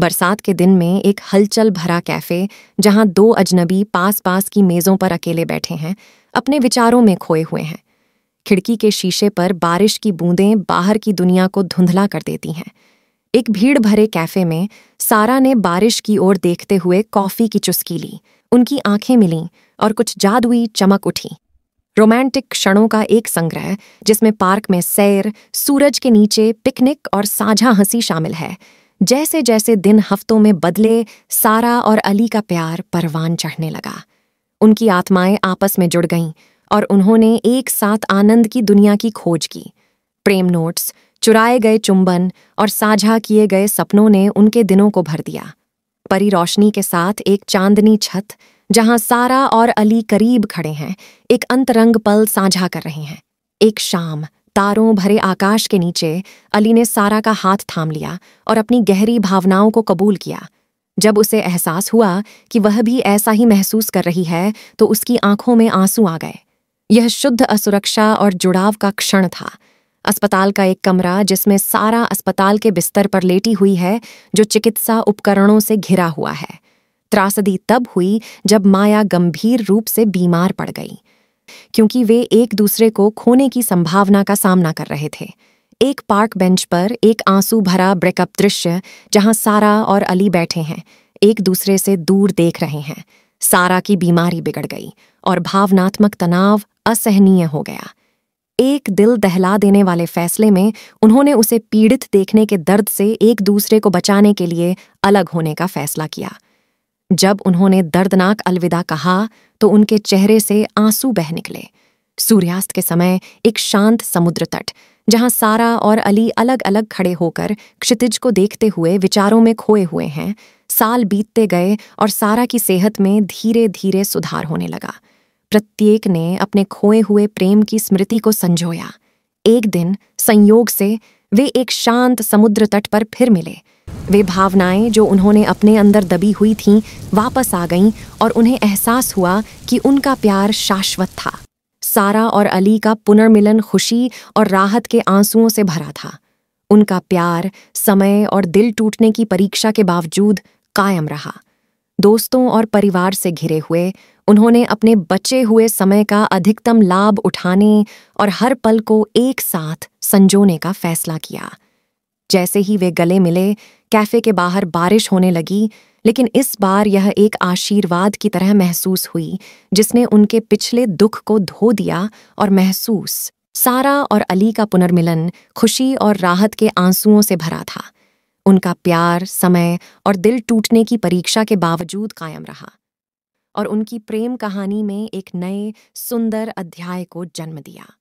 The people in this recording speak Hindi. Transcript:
बरसात के दिन में एक हलचल भरा कैफे जहां दो अजनबी पास पास की मेज़ों पर अकेले बैठे हैं अपने विचारों में खोए हुए हैं खिड़की के शीशे पर बारिश की बूंदें बाहर की दुनिया को धुंधला कर देती हैं एक भीड़ भरे कैफे में सारा ने बारिश की ओर देखते हुए कॉफ़ी की चुस्की ली उनकी आंखें मिली और कुछ जादुई चमक उठी रोमांटिक क्षणों का एक संग्रह जिसमें पार्क में सैर सूरज के नीचे पिकनिक और साझा हंसी शामिल है जैसे जैसे दिन हफ्तों में बदले सारा और अली का प्यार परवान चढ़ने लगा उनकी आत्माएं आपस में जुड़ गईं और उन्होंने एक साथ आनंद की दुनिया की खोज की प्रेम नोट्स चुराए गए चुंबन और साझा किए गए सपनों ने उनके दिनों को भर दिया परी रोशनी के साथ एक चांदनी छत जहां सारा और अली करीब खड़े हैं एक अंतरंग पल साझा कर रहे हैं एक शाम तारों भरे आकाश के नीचे अली ने सारा का हाथ थाम लिया और अपनी गहरी भावनाओं को कबूल किया जब उसे एहसास हुआ कि वह भी ऐसा ही महसूस कर रही है तो उसकी आंखों में आंसू आ गए यह शुद्ध असुरक्षा और जुड़ाव का क्षण था अस्पताल का एक कमरा जिसमें सारा अस्पताल के बिस्तर पर लेटी हुई है जो चिकित्सा उपकरणों से घिरा हुआ है त्रासदी तब हुई जब माया गंभीर रूप से बीमार पड़ गई क्योंकि वे एक दूसरे को खोने की संभावना का सामना कर रहे थे एक पार्क बेंच पर एक आंसू भरा ब्रेकअप दृश्य जहां सारा और अली बैठे हैं एक दूसरे से दूर देख रहे हैं सारा की बीमारी बिगड़ गई और भावनात्मक तनाव असहनीय हो गया एक दिल दहला देने वाले फैसले में उन्होंने उसे पीड़ित देखने के दर्द से एक दूसरे को बचाने के लिए अलग होने का फैसला किया जब उन्होंने दर्दनाक अलविदा कहा तो उनके चेहरे से आंसू बह निकले सूर्यास्त के समय एक शांत समुद्र तट जहां सारा और अली अलग अलग खड़े होकर क्षितिज को देखते हुए विचारों में खोए हुए हैं साल बीतते गए और सारा की सेहत में धीरे धीरे सुधार होने लगा प्रत्येक ने अपने खोए हुए प्रेम की स्मृति को संजोया एक दिन संयोग से वे एक शांत समुद्र तट पर फिर मिले वे भावनाएं जो उन्होंने अपने अंदर दबी हुई थीं वापस आ गईं और उन्हें एहसास हुआ कि उनका प्यार शाश्वत था सारा और अली का पुनर्मिलन खुशी और राहत के आंसुओं से भरा था उनका प्यार समय और दिल टूटने की परीक्षा के बावजूद कायम रहा दोस्तों और परिवार से घिरे हुए उन्होंने अपने बचे हुए समय का अधिकतम लाभ उठाने और हर पल को एक साथ संजोने का फैसला किया जैसे ही वे गले मिले कैफे के बाहर बारिश होने लगी लेकिन इस बार यह एक आशीर्वाद की तरह महसूस हुई जिसने उनके पिछले दुख को धो दिया और महसूस सारा और अली का पुनर्मिलन खुशी और राहत के आंसुओं से भरा था उनका प्यार समय और दिल टूटने की परीक्षा के बावजूद कायम रहा और उनकी प्रेम कहानी में एक नए सुंदर अध्याय को जन्म दिया